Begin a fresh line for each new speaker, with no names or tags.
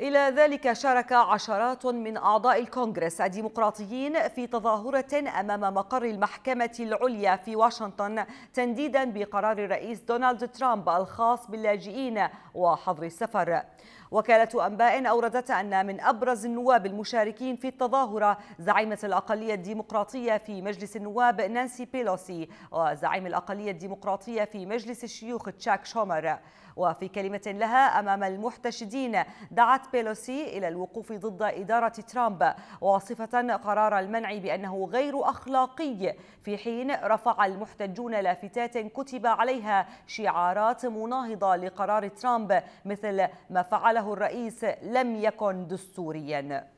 إلى ذلك شارك عشرات من أعضاء الكونغرس الديمقراطيين في تظاهرة أمام مقر المحكمة العليا في واشنطن تنديدا بقرار الرئيس دونالد ترامب الخاص باللاجئين وحظر السفر وكالة أنباء أوردت أن من أبرز النواب المشاركين في التظاهرة زعيمة الأقلية الديمقراطية في مجلس النواب نانسي بيلوسي وزعيم الأقلية الديمقراطية في مجلس الشيوخ تشاك شومر وفي كلمة لها أمام المحتشدين دعت بيلوسي إلى الوقوف ضد إدارة ترامب واصفة قرار المنع بأنه غير أخلاقي في حين رفع المحتجون لافتات كتب عليها شعارات مناهضة لقرار ترامب مثل ما فعله الرئيس لم يكن دستوريا